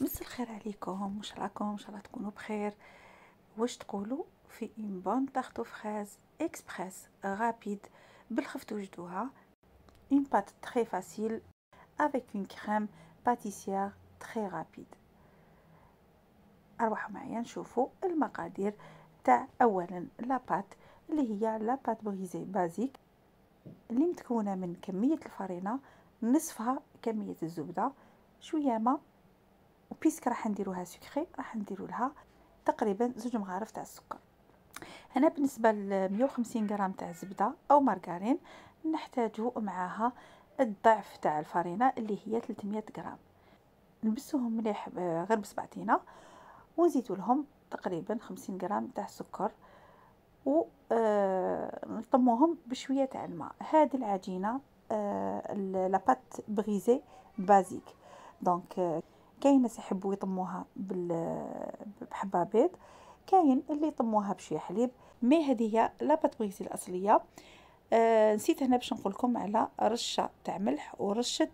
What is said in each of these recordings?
مس الخير عليكم واش راكم ان الله تكونوا بخير واش تقولوا في اون بون تارتو فريز اكسبريس رابيد بالخف توجدوها اون بات تري فاسيل افيك اون كريم باتيسيير تري رابيد اروحوا معايا نشوفوا المقادير تاع اولا لاباط اللي هي لاباط بريزي بازيك اللي متكونه من كميه الفرينه نصفها كميه الزبده شويه ماء وبيسك راح نديروها سكري راح نديرو لها تقريبا زوج مغارف تاع السكر هنا بالنسبه ل 150 غرام تاع زبده او مارغرين نحتاجو معاها الضعف تاع الفرينه اللي هي 300 غرام نبسوهم مليح آه، غير بصبعتينا ونزيدو لهم تقريبا 50 غرام تاع السكر و آه، نطموهم بشويه تاع الماء هذه العجينه لاباط بغيزي بازيك دونك كاين ناس يحبوا يطموها بيض كاين اللي يطموها بشي حليب مي هذه هي لا باتويزي الاصليه آه نسيت هنا باش نقول لكم على رشه تاع ملح ورشه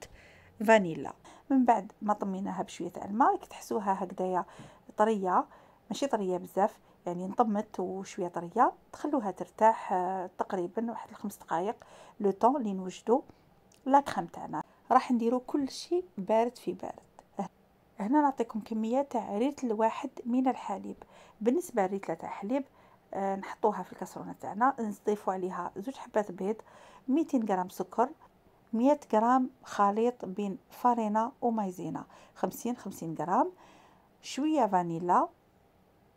فانيلا من بعد ما طميناها بشويه تاع الماء تحسوها هكذايا طريه ماشي طريه بزاف يعني انطمت وشويه طريه تخلوها ترتاح آه تقريبا واحد الخمس دقائق لو طون اللي نوجدوا لا كريم تاعنا راح نديرو كل شيء بارد في بارد هنا نعطيكم كميات تاع ريتل واحد من الحليب بالنسبه لريتله تاع حليب آه، نحطوها في الكاسرونه تاعنا نضيفوا عليها زوج حبات بيض 200 غرام سكر 100 غرام خليط بين فارينة ومايزينا 50 50 غرام شويه فانيلا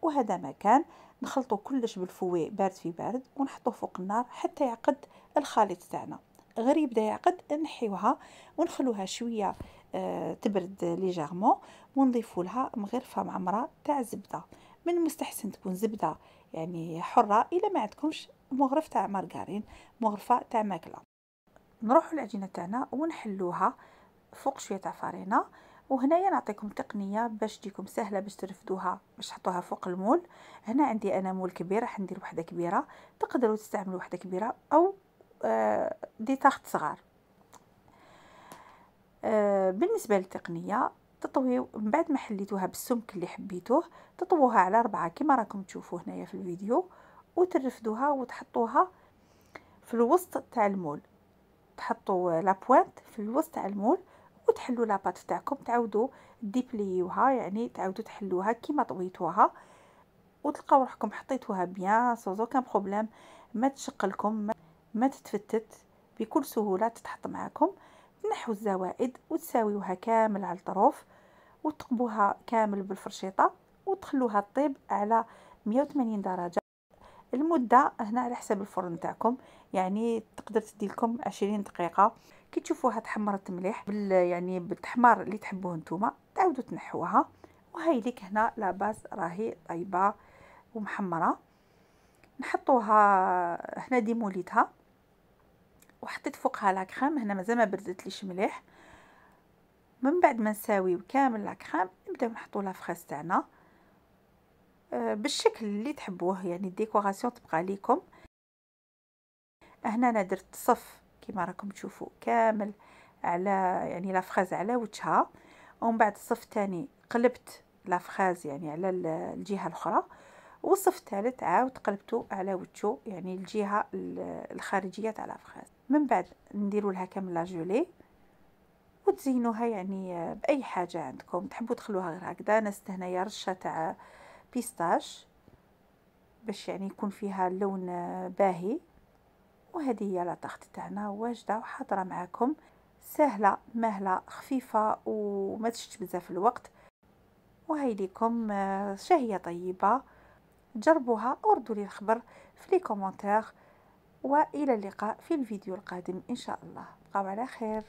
وهذا ما كان نخلطو كلش بالفوي بارد في بارد ونحطوه فوق النار حتى يعقد الخليط تاعنا غير يبدا يعقد نحيوها ونخلوها شويه آه، تبرد ليجارمون ونضيفوا لها مغرفه معمره تاع زبده من المستحسن تكون زبده يعني حره الا ما عندكمش مغرف تاع مارغرين مغرفه تاع ماكله نروحوا العجينه تاعنا ونحلوها فوق شويه تاع فرينه وهنايا نعطيكم تقنيه باش تجيكم سهله باش ترفدوها باش تحطوها فوق المول هنا عندي انا مول كبير راح ندير وحده كبيره تقدروا تستعملوا وحده كبيره او آه، دي تاخت صغار آه، بالنسبه للتقنيه تطويو من بعد ما حليتوها بالسمك اللي حبيتوه تطووها على ربعة كما راكم تشوفوا هنايا في الفيديو وترفدوها وتحطوها في الوسط تاع المول تحطوا لابوانت في الوسط تاع المول وتحلوا لاباط تاعكم تعاودوا ديبليوها يعني تعاودوا تحلوها كيما طويتوها وتلقاو روحكم حطيتوها بيان سوزو كان بروبليم ما تشقلكم ما تتفتت بكل سهوله تتحط معاكم تنحو الزوائد وتساويوها كامل على الطروف وتقبوها كامل بالفرشيطه وتخلوها طيب على 180 درجه المده هنا على حسب الفرن تاعكم يعني تقدر تدي لكم 20 دقيقه كي تشوفوها تحمرت مليح بال يعني بالتحمار اللي تحبوه نتوما تعودوا تنحوها وهي ليك هنا لاباس راهي طيبه ومحمره نحطوها هنا ديموليتها وحطيت فوقها لاكريم هنا مازال ما بردتليش مليح من بعد ما نساويو كامل لاكريم نبداو نحطو لافريز تاعنا آه، بالشكل اللي تحبوه يعني الديكوراسيون تبقى ليكم هنا انا درت صف كما راكم تشوفوا كامل على يعني لافريز على وجهها ومن بعد الصف الثاني قلبت لافريز يعني على الجهه الاخرى والصف الثالث عاود قلبته على وجهه يعني الجهه الخارجيه تاع لافريز من بعد نديروا لها كامل لاجولي وتزينوها يعني باي حاجه عندكم تحبوا تخلوها غير هكذا انا استهنايا رشه تاع بيستاش باش يعني يكون فيها اللون باهي وهذه هي طاخت تاعنا واجده وحاضره معاكم سهله مهله خفيفه وما تشتش بزاف الوقت وهيديكم آه، شهيه طيبه جربوها وردوا لي الخبر في لي كومونتير والى اللقاء في الفيديو القادم ان شاء الله تبقاو على خير